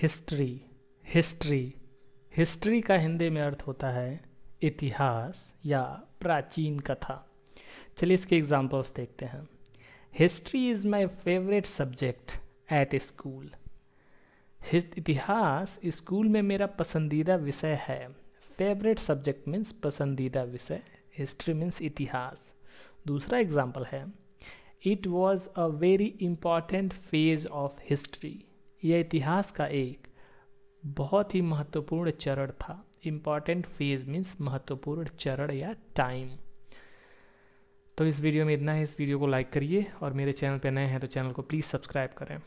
history history history का हिंदी में अर्थ होता है इतिहास या प्राचीन कथा चलिए इसके एग्जांपल्स देखते हैं history is my favourite subject at school इतिहास स्कूल में मेरा पसंदीदा विषय है फेवरेट सब्जेक्ट मीन्स पसंदीदा विषय हिस्ट्री मीन्स इतिहास दूसरा एग्जाम्पल है it was a very important phase of history यह इतिहास का एक बहुत ही महत्वपूर्ण चरण था इम्पॉर्टेंट फेज मीन्स महत्वपूर्ण चरण या टाइम तो इस वीडियो में इतना है इस वीडियो को लाइक करिए और मेरे चैनल पर नए हैं तो चैनल को प्लीज़ सब्सक्राइब करें